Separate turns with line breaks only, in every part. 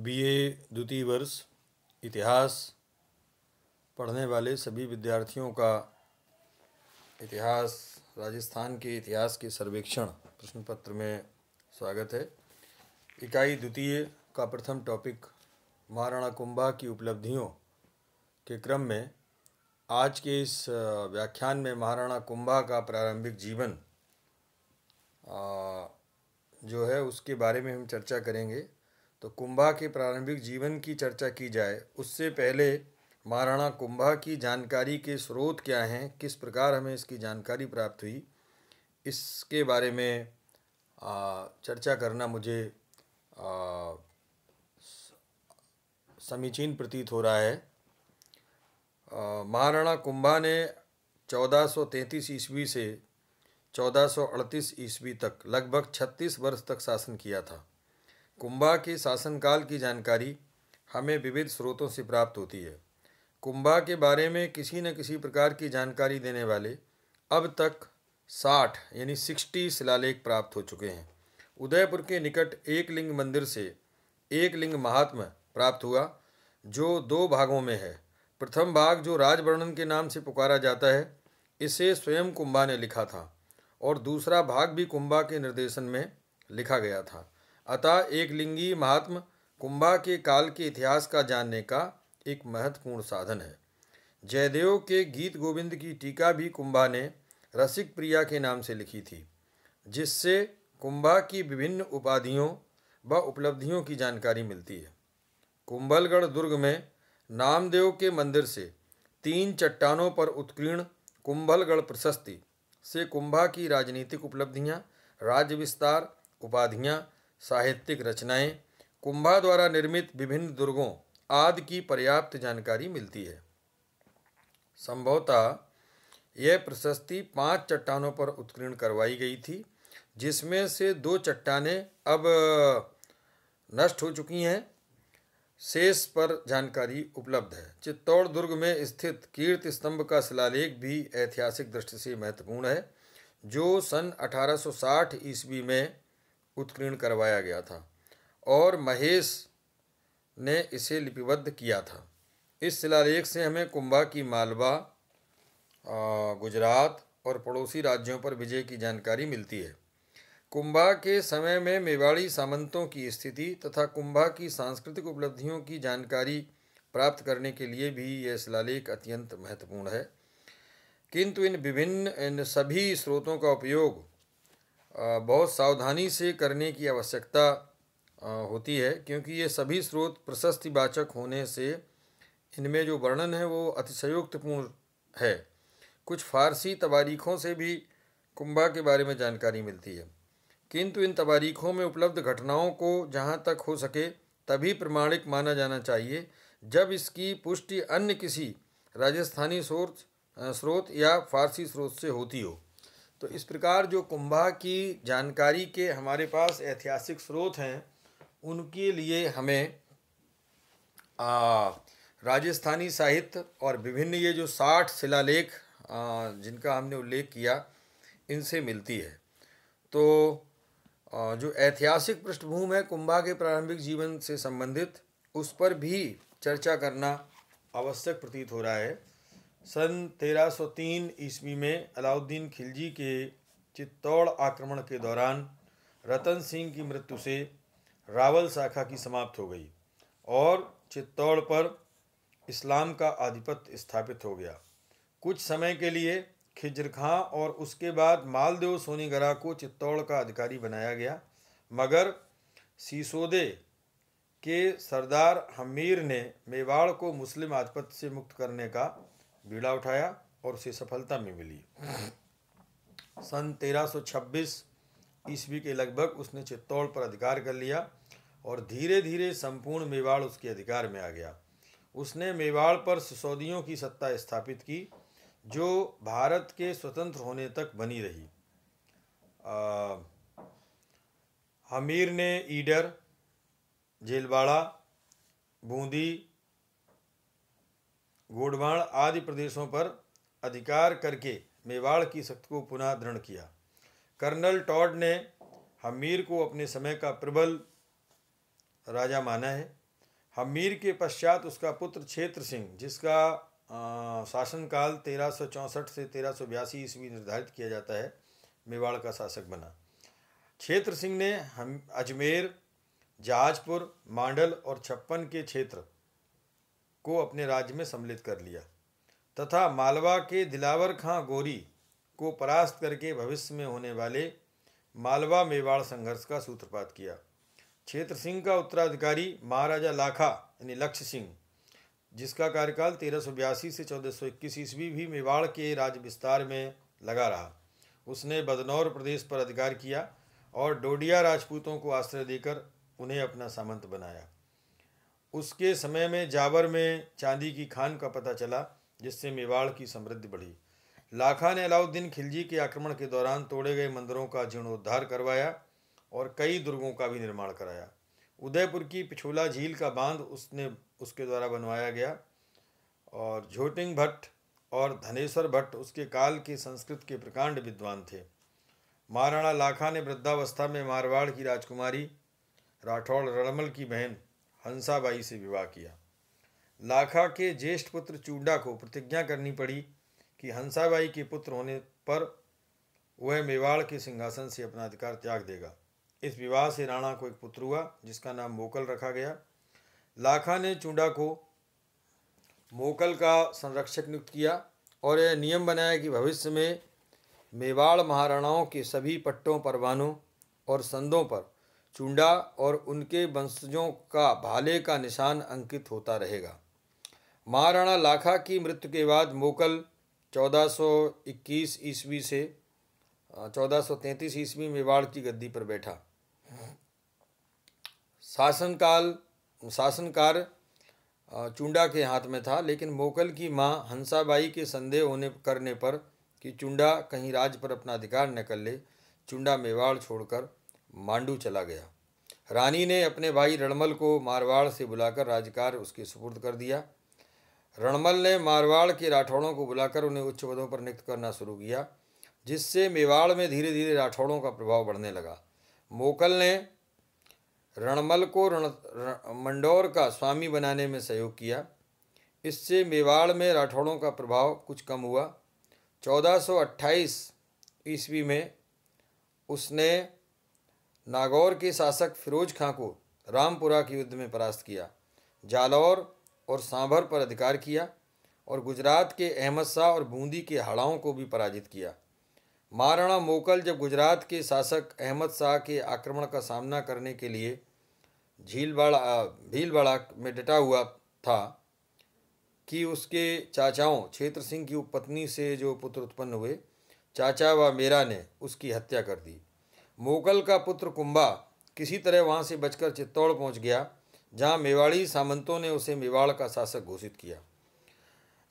BA द्वितीय वर्ष इतिहास पढ़ने वाले सभी विद्यार्थियों का इतिहास राजस्थान के इतिहास के सर्वेक्षण प्रश्न पत्र में स्वागत है इकाई द्वितीय का प्रथम टॉपिक महाराणा कुंभा की उपलब्धियों के क्रम में आज के इस व्याख्यान में महाराणा कुंभा का प्रारंभिक जीवन जो है उसके बारे में हम चर्चा करेंगे तो कुंभा के प्रारंभिक जीवन की चर्चा की जाए उससे पहले महाराणा कुंभा की जानकारी के स्रोत क्या हैं किस प्रकार हमें इसकी जानकारी प्राप्त हुई इसके बारे में आ, चर्चा करना मुझे समीचीन प्रतीत हो रहा है महाराणा कुंभा ने 1433 ईस्वी से 1438 ईस्वी तक लगभग 36 वर्ष तक शासन किया था कुंभा के शासनकाल की जानकारी हमें विविध स्रोतों से प्राप्त होती है कुंभा के बारे में किसी न किसी प्रकार की जानकारी देने वाले अब तक साठ यानी सिक्सटी शिलालेख प्राप्त हो चुके हैं उदयपुर के निकट एक लिंग मंदिर से एक लिंग महात्मा प्राप्त हुआ जो दो भागों में है प्रथम भाग जो राजवर्णन के नाम से पुकारा जाता है इसे स्वयं कुंभा ने लिखा था और दूसरा भाग भी कुंभा के निर्देशन में लिखा गया था अतः एक लिंगी महात्म कुंभा के काल के इतिहास का जानने का एक महत्वपूर्ण साधन है जयदेव के गीत गोविंद की टीका भी कुंभा ने रसिक प्रिया के नाम से लिखी थी जिससे कुंभा की विभिन्न उपाधियों व उपलब्धियों की जानकारी मिलती है कुंभलगढ़ दुर्ग में नामदेव के मंदिर से तीन चट्टानों पर उत्कीर्ण कुंभलगढ़ प्रशस्ति से कुंभा की राजनीतिक उपलब्धियां राज्य विस्तार उपाधियां साहित्यिक रचनाएं कुंभा द्वारा निर्मित विभिन्न दुर्गों आदि की पर्याप्त जानकारी मिलती है संभवतः यह प्रशस्ति पांच चट्टानों पर उत्कीर्ण करवाई गई थी जिसमें से दो चट्टाने अब नष्ट हो चुकी हैं शेष पर जानकारी उपलब्ध है चित्तौड़ दुर्ग में स्थित कीर्ति स्तंभ का शिलालेख भी ऐतिहासिक दृष्टि से महत्वपूर्ण है जो सन 1860 ईस्वी में उत्कीर्ण करवाया गया था और महेश ने इसे लिपिबद्ध किया था इस शिलालेख से हमें कुंभा की मालवा गुजरात और पड़ोसी राज्यों पर विजय की जानकारी मिलती है कुंभा के समय में मेवाड़ी सामंतों की स्थिति तथा कुंभा की सांस्कृतिक उपलब्धियों की जानकारी प्राप्त करने के लिए भी यह शिलालेख अत्यंत महत्वपूर्ण है किंतु इन विभिन्न इन सभी स्रोतों का उपयोग बहुत सावधानी से करने की आवश्यकता होती है क्योंकि ये सभी स्रोत प्रशस्ति वाचक होने से इनमें जो वर्णन है वो अतिशयोक्तपूर्ण है कुछ फारसी तबारीखों से भी कुंभा के बारे में जानकारी मिलती है किंतु इन तबारीखों में उपलब्ध घटनाओं को जहाँ तक हो सके तभी प्रमाणिक माना जाना चाहिए जब इसकी पुष्टि अन्य किसी राजस्थानी स्रोत स्रोत या फारसी स्रोत से होती हो तो इस प्रकार जो कुंभा की जानकारी के हमारे पास ऐतिहासिक स्रोत हैं उनके लिए हमें आ, राजस्थानी साहित्य और विभिन्न ये जो साठ शिलालेख जिनका हमने उल्लेख किया इनसे मिलती है तो आ, जो ऐतिहासिक पृष्ठभूमि है कुंभा के प्रारंभिक जीवन से संबंधित उस पर भी चर्चा करना आवश्यक प्रतीत हो रहा है सन 1303 ईस्वी में अलाउद्दीन खिलजी के चित्तौड़ आक्रमण के दौरान रतन सिंह की मृत्यु से रावल शाखा की समाप्त हो गई और चित्तौड़ पर इस्लाम का आधिपत्य स्थापित हो गया कुछ समय के लिए खिजर खां और उसके बाद मालदेव सोनीगरा को चित्तौड़ का अधिकारी बनाया गया मगर सीसोदे के सरदार हमीर ने मेवाड़ को मुस्लिम आधिपत्य से मुक्त करने का बीड़ा उठाया और उसे सफलता में मिली सन 1326 ईस्वी के लगभग उसने चित्तौड़ पर अधिकार कर लिया और धीरे धीरे संपूर्ण मेवाड़ उसके अधिकार में आ गया उसने मेवाड़ पर सिसोदियों की सत्ता स्थापित की जो भारत के स्वतंत्र होने तक बनी रही आ, हमीर ने ईडर झेलवाड़ा बूंदी गोडवाण आदि प्रदेशों पर अधिकार करके मेवाड़ की शक्ति को पुनः दृढ़ किया कर्नल टॉड ने हमीर को अपने समय का प्रबल राजा माना है हमीर के पश्चात उसका पुत्र क्षेत्र सिंह जिसका शासनकाल तेरह सौ चौंसठ से तेरह सौ बयासी ईस्वी निर्धारित किया जाता है मेवाड़ का शासक बना क्षेत्र सिंह ने हम अजमेर जहाजपुर मांडल और छप्पन के क्षेत्र को अपने राज्य में सम्मिलित कर लिया तथा मालवा के दिलावर खां गोरी को परास्त करके भविष्य में होने वाले मालवा मेवाड़ संघर्ष का सूत्रपात किया क्षेत्र सिंह का उत्तराधिकारी महाराजा लाखा यानी लक्ष्य सिंह जिसका कार्यकाल तेरह से चौदह सौ इक्कीस ईस्वी भी मेवाड़ के राज विस्तार में लगा रहा उसने बदनौर प्रदेश पर अधिकार किया और डोडिया राजपूतों को आश्रय देकर उन्हें अपना सामंत बनाया उसके समय में जावर में चांदी की खान का पता चला जिससे मेवाड़ की समृद्धि बढ़ी लाखा ने अलाउद्दीन खिलजी के आक्रमण के दौरान तोड़े गए मंदिरों का जीर्णोद्धार करवाया और कई दुर्गों का भी निर्माण कराया उदयपुर की पिछोला झील का बांध उसने उसके द्वारा बनवाया गया और झोटिंग भट्ट और धनेश्वर भट्ट उसके काल के संस्कृत के प्रकांड विद्वान थे महाराणा लाखा ने वृद्धावस्था में मारवाड़ की राजकुमारी राठौड़ रणमल की बहन हंसाबाई से विवाह किया लाखा के ज्येष्ठ पुत्र चूडा को प्रतिज्ञा करनी पड़ी कि हंसाबाई के पुत्र होने पर वह मेवाड़ के सिंहासन से अपना अधिकार त्याग देगा इस विवाह से राणा को एक पुत्र हुआ जिसका नाम मोकल रखा गया लाखा ने चूडा को मोकल का संरक्षक नियुक्त किया और यह नियम बनाया कि भविष्य में मेवाड़ महाराणाओं के सभी पट्टों परवानों और संदों पर चूंडा और उनके वंशजों का भाले का निशान अंकित होता रहेगा महाराणा लाखा की मृत्यु के बाद मोकल 1421 ईस्वी से 1433 ईस्वी मेवाड़ की गद्दी पर बैठा शासनकाल शासनकार चुंडा के हाथ में था लेकिन मोकल की मां हंसाबाई के संदेह होने करने पर कि चुंडा कहीं राज पर अपना अधिकार न कर ले चुंडा मेवाड़ छोड़कर मांडू चला गया रानी ने अपने भाई रणमल को मारवाड़ से बुलाकर राजकार उसके सुपुर्द कर दिया रणमल ने मारवाड़ के राठौड़ों को बुलाकर उन्हें उच्च पदों पर नियुक्त करना शुरू किया जिससे मेवाड़ में धीरे धीरे राठौड़ों का प्रभाव बढ़ने लगा मोकल ने रणमल को रण, मंडौर का स्वामी बनाने में सहयोग किया इससे मेवाड़ में राठौड़ों का प्रभाव कुछ कम हुआ 1428 ईस्वी में उसने नागौर के शासक फिरोज खां को रामपुरा के युद्ध में परास्त किया जालौर और सांभर पर अधिकार किया और गुजरात के अहमद शाह और बूंदी के हड़ाओं को भी पराजित किया महाराणा मोकल जब गुजरात के शासक अहमद शाह के आक्रमण का सामना करने के लिए झीलवाड़ा भीलवाड़ा में डटा हुआ था कि उसके चाचाओं क्षेत्र सिंह की उपपत्नी से जो पुत्र उत्पन्न हुए चाचा व मेरा ने उसकी हत्या कर दी मोगल का पुत्र कुंभा किसी तरह वहाँ से बचकर चित्तौड़ पहुँच गया जहाँ मेवाड़ी सामंतों ने उसे मेवाड़ का शासक घोषित किया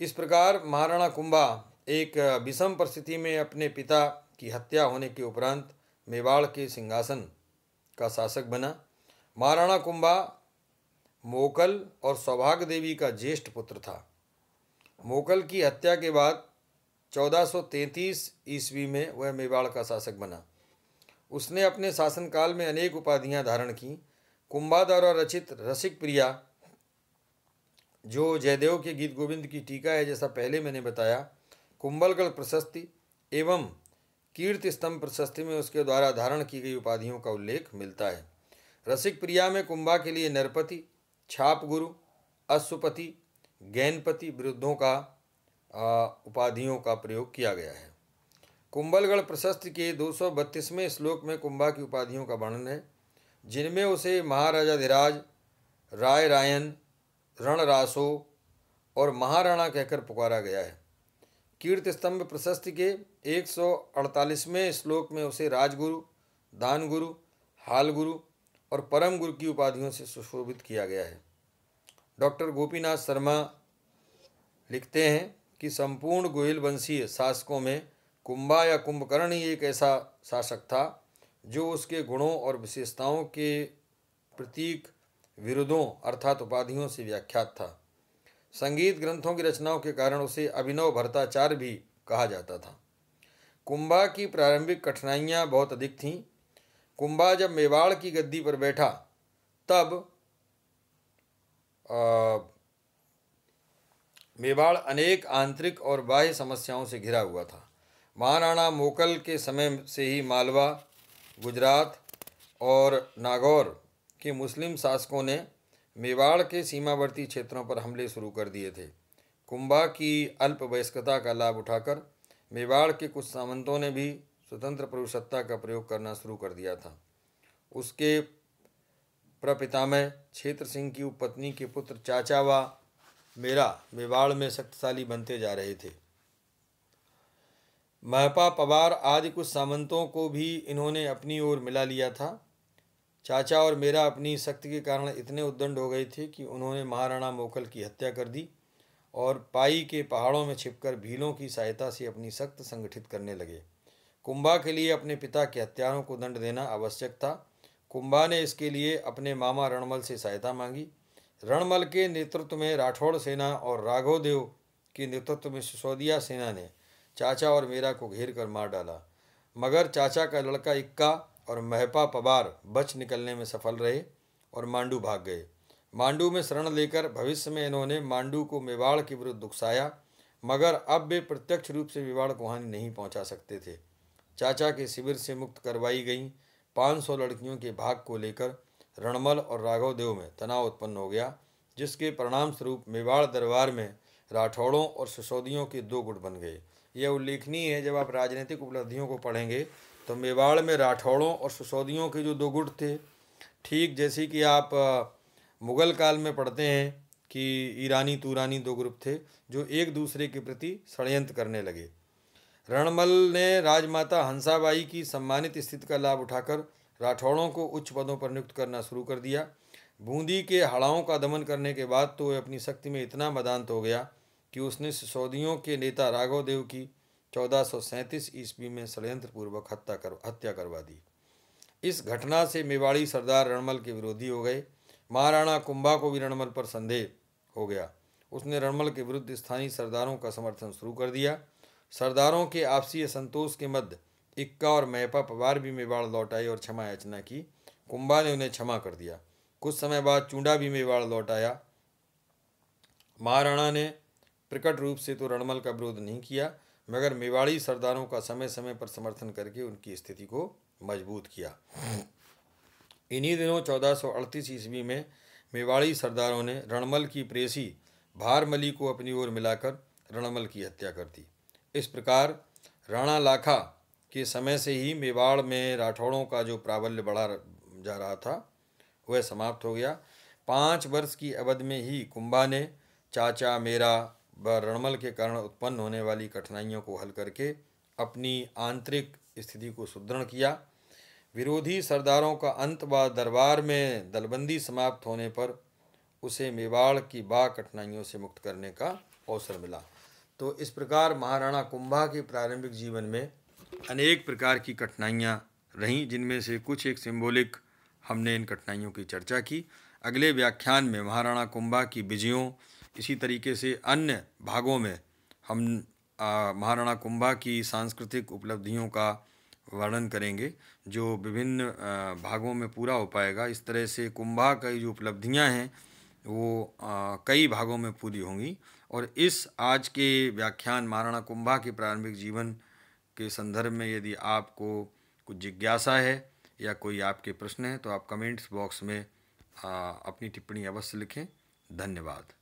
इस प्रकार महाराणा कुंभा एक विषम परिस्थिति में अपने पिता की हत्या होने के उपरांत मेवाड़ के सिंहासन का शासक बना महाराणा कुंभा मोकल और सौभाग्य देवी का ज्येष्ठ पुत्र था मोकल की हत्या के बाद 1433 ईस्वी में वह मेवाड़ का शासक बना उसने अपने शासनकाल में अनेक उपाधियां धारण की कुंभा द्वारा रचित रसिक प्रिया जो जयदेव के गीत गोविंद की टीका है जैसा पहले मैंने बताया कुंभलगढ़ प्रशस्ति एवं कीर्ति स्तंभ प्रशस्ति में उसके द्वारा धारण की गई उपाधियों का उल्लेख मिलता है रसिक प्रिया में कुंभा के लिए नरपति छाप गुरु अश्वपति गैनपति वृद्धों का उपाधियों का प्रयोग किया गया है कुंभलगढ़ प्रशस्ति के दो श्लोक में कुंभा की उपाधियों का वर्णन है जिनमें उसे महाराजाधिराज राय रायन रणरासो और महाराणा कहकर पुकारा गया है कीर्त स्तंभ प्रशस्ति के 148वें श्लोक में उसे राजगुरु दानगुरु हालगुरु और परम गुरु की उपाधियों से सुशोभित किया गया है डॉक्टर गोपीनाथ शर्मा लिखते हैं कि संपूर्ण गोयल वंशीय शासकों में कुंभा या कुंभकर्ण ही एक ऐसा शासक था जो उसके गुणों और विशेषताओं के प्रतीक विरुद्धों अर्थात उपाधियों से व्याख्यात था संगीत ग्रंथों की रचनाओं के कारण उसे अभिनव भरताचार्य भी कहा जाता था कुंभा की प्रारंभिक कठिनाइयाँ बहुत अधिक थीं कुंभा जब मेवाड़ की गद्दी पर बैठा तब मेवाड़ अनेक आंतरिक और बाह्य समस्याओं से घिरा हुआ था महाराणा मोकल के समय से ही मालवा गुजरात और नागौर के मुस्लिम शासकों ने मेवाड़ के सीमावर्ती क्षेत्रों पर हमले शुरू कर दिए थे कुंभा की अल्प वयस्कता का लाभ उठाकर मेवाड़ के कुछ सामंतों ने भी स्वतंत्र पुरुषत्ता का प्रयोग करना शुरू कर दिया था उसके प्रपितामय क्षेत्र सिंह की उपपत्नी के पुत्र चाचावा मेरा मेवाड़ में शक्तिशाली बनते जा रहे थे महपा पवार आदि कुछ सामंतों को भी इन्होंने अपनी ओर मिला लिया था चाचा और मेरा अपनी शक्ति के कारण इतने उद्दंड हो गए थे कि उन्होंने महाराणा मोकल की हत्या कर दी और पाई के पहाड़ों में छिपकर भीलों की सहायता से अपनी सख्त संगठित करने लगे कुंभा के लिए अपने पिता के हत्यारों को दंड देना आवश्यक था कुंभा ने इसके लिए अपने मामा रणमल से सहायता मांगी रणमल के नेतृत्व में राठौड़ सेना और राघोदेव के नेतृत्व में सिसोदिया सेना ने चाचा और मीरा को घेर कर मार डाला मगर चाचा का लड़का इक्का और महपा पबार बच निकलने में सफल रहे और मांडू भाग गए मांडू में शरण लेकर भविष्य में इन्होंने मांडू को मेवाड़ के विरुद्ध उकसाया मगर अब वे प्रत्यक्ष रूप से मेवाड़ को हानि नहीं पहुंचा सकते थे चाचा के शिविर से मुक्त करवाई गई 500 लड़कियों के भाग को लेकर रणमल और राघवदेव में तनाव उत्पन्न हो गया जिसके परिणामस्वरूप मेवाड़ दरबार में राठौड़ों और सिसोदियों के दो गुट बन गए यह उल्लेखनीय है जब आप राजनीतिक उपलब्धियों को पढ़ेंगे तो मेवाड़ में राठौड़ों और सिसोदियों के जो दो गुट थे ठीक जैसे कि आप मुग़ल काल में पढ़ते हैं कि ईरानी तुरानी दो ग्रुप थे जो एक दूसरे के प्रति षडयंत्र करने लगे रणमल ने राजमाता हंसाबाई की सम्मानित स्थिति का लाभ उठाकर राठौड़ों को उच्च पदों पर नियुक्त करना शुरू कर दिया बूंदी के हड़ाओं का दमन करने के बाद तो वह अपनी शक्ति में इतना मदांत हो गया कि उसने सिसोदियों के नेता राघव देव की 1437 ईस्वी में षड्यंत्रपूर्वक हत्या कर हत्या करवा दी इस घटना से मेवाड़ी सरदार रणमल के विरोधी हो गए महाराणा कुंभा को भी रणमल पर संदेह हो गया उसने रणमल के विरुद्ध स्थानीय सरदारों का समर्थन शुरू कर दिया सरदारों के आपसी असंतोष के मध्य इक्का और मैपा पवार भी मेवाड़ लौट आए और क्षमा याचना की कुंभा ने उन्हें क्षमा कर दिया कुछ समय बाद चूंडा भी मेवाड़ लौट आया महाराणा ने प्रकट रूप से तो रणमल का विरोध नहीं किया मगर मेवाड़ी सरदारों का समय समय पर समर्थन करके उनकी स्थिति को मजबूत किया इन्हीं दिनों 1438 ईस्वी में मेवाड़ी सरदारों ने रणमल की प्रेसी भारमली को अपनी ओर मिलाकर रणमल की हत्या कर दी इस प्रकार राणा लाखा के समय से ही मेवाड़ में राठौड़ों का जो प्राबल्य बढ़ा जा रहा था वह समाप्त हो गया पाँच वर्ष की अवधि में ही कुंबा ने चाचा मेरा व रणमल के कारण उत्पन्न होने वाली कठिनाइयों को हल करके अपनी आंतरिक स्थिति को सुदृढ़ किया विरोधी सरदारों का अंत व दरबार में दलबंदी समाप्त होने पर उसे मेवाड़ की बा कठिनाइयों से मुक्त करने का अवसर मिला तो इस प्रकार महाराणा कुंभा के प्रारंभिक जीवन में अनेक प्रकार की कठिनाइयाँ रहीं जिनमें से कुछ एक सिंबॉलिक हमने इन कठिनाइयों की चर्चा की अगले व्याख्यान में महाराणा कुंभा की विजयों इसी तरीके से अन्य भागों में हम महाराणा कुंभा की सांस्कृतिक उपलब्धियों का वर्णन करेंगे जो विभिन्न भागों में पूरा हो पाएगा इस तरह से कुंभा की जो उपलब्धियां हैं वो कई भागों में पूरी होंगी और इस आज के व्याख्यान महाराणा कुंभा के प्रारंभिक जीवन के संदर्भ में यदि आपको कुछ जिज्ञासा है या कोई आपके प्रश्न हैं तो आप कमेंट्स बॉक्स में अपनी टिप्पणी अवश्य लिखें धन्यवाद